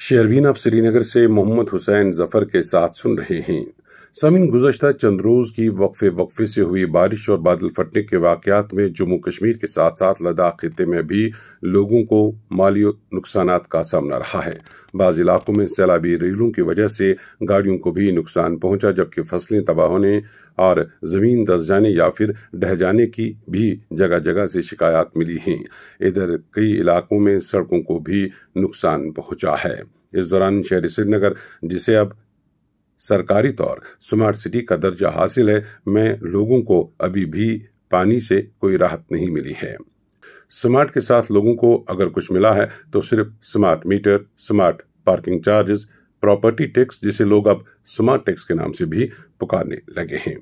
शेरवीन आप श्रीनगर से मोहम्मद हुसैन जफर के साथ सुन रहे हैं समीन गुजशत रोज की वक्फे वक्फे से हुई बारिश और बादल फटने के वाकत में जम्मू कश्मीर के साथ साथ लद्दाख खिते में भी लोगों को माली नुकसान का सामना रहा है बाज इलाकों में सैलाबी रेलों की वजह से गाड़ियों को भी नुकसान पहुंचा जबकि फसलें तबाह होने और जमीन दस जाने या फिर ढह जाने की भी जगह जगह से शिकायत मिली हैं इधर कई इलाकों में सड़कों को भी नुकसान पहुंचा है इस दौरान शहरी श्रीनगर जिसे अब सरकारी तौर स्मार्ट सिटी का दर्जा हासिल है मैं लोगों को अभी भी पानी से कोई राहत नहीं मिली है स्मार्ट के साथ लोगों को अगर कुछ मिला है तो सिर्फ smart meter smart parking charges property tax जिसे लोग अब स्मार्ट टैक्स के नाम से भी पुकारने लगे हैं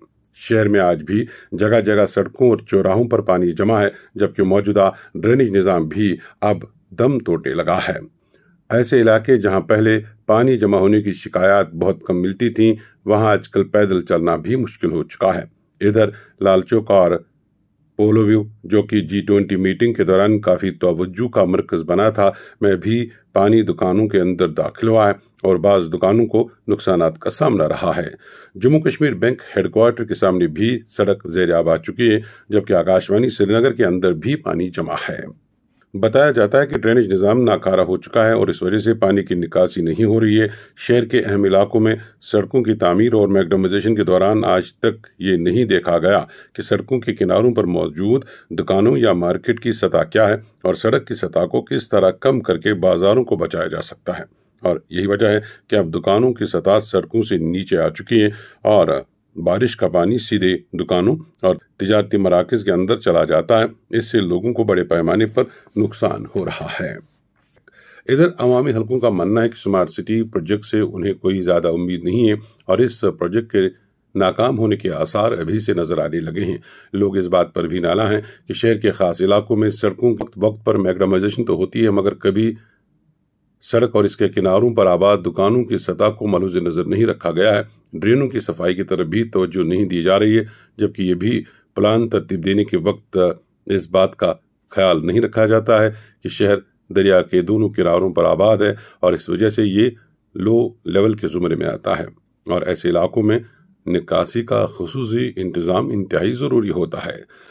शहर में आज भी जगह जगह सड़कों और चौराहों पर पानी जमा है जबकि मौजूदा ड्रेनेज निजाम भी अब दम तोड़ने लगा है ऐसे इलाके जहां पहले पानी जमा होने की शिकायत बहुत कम मिलती थी वहां आजकल पैदल चलना भी मुश्किल हो चुका है इधर लाल चौक और पोलोव्यू जो कि जी ट्वेंटी मीटिंग के दौरान काफ़ी तोज्जू का मरकज़ बना था में भी पानी दुकानों के अंदर दाखिल हुआ है और बाज़ दुकानों को नुकसान का सामना रहा है जम्मू कश्मीर बैंक हेडक्वार्टर के सामने भी सड़क जेर आब आ चुकी है जबकि आकाशवाणी श्रीनगर के अंदर भी पानी जमा है बताया जाता है कि ड्रेनेज निज़ाम नाकारा हो चुका है और इस वजह से पानी की निकासी नहीं हो रही है शहर के अहम इलाकों में सड़कों की तामीर और मैगडमाइजेशन के दौरान आज तक ये नहीं देखा गया कि सड़कों के किनारों पर मौजूद दुकानों या मार्केट की सतह क्या है और सड़क की सतह को किस तरह कम करके बाज़ारों को बचाया जा सकता है और यही वजह है कि अब दुकानों की सतह सड़कों से नीचे आ चुकी है और बारिश का पानी सीधे दुकानों और तजारती मराकज़ के अंदर चला जाता है इससे लोगों को बड़े पैमाने पर नुकसान हो रहा है इधर अवामी हलकों का मानना है कि स्मार्ट सिटी प्रोजेक्ट से उन्हें कोई ज़्यादा उम्मीद नहीं है और इस प्रोजेक्ट के नाकाम होने के आसार अभी से नजर आने लगे हैं लोग इस बात पर भी नाला हैं कि शहर के खास इलाकों में सड़कों वक्त पर मैग्रामाइजेशन तो होती है मगर कभी सड़क और इसके किनारों पर आबाद दुकानों की सतह को मलूज नज़र नहीं रखा गया है ड्रेनों की सफाई की तरफ भी तोज्जो नहीं दी जा रही है जबकि ये भी प्लान तरतीब देने के वक्त इस बात का ख्याल नहीं रखा जाता है कि शहर दरिया के दोनों किनारों पर आबाद है और इस वजह से ये लो लेवल के ज़ुमरे में आता है और ऐसे इलाकों में निकासी का खसूस इंतज़ाम इंतहाई ज़रूरी होता है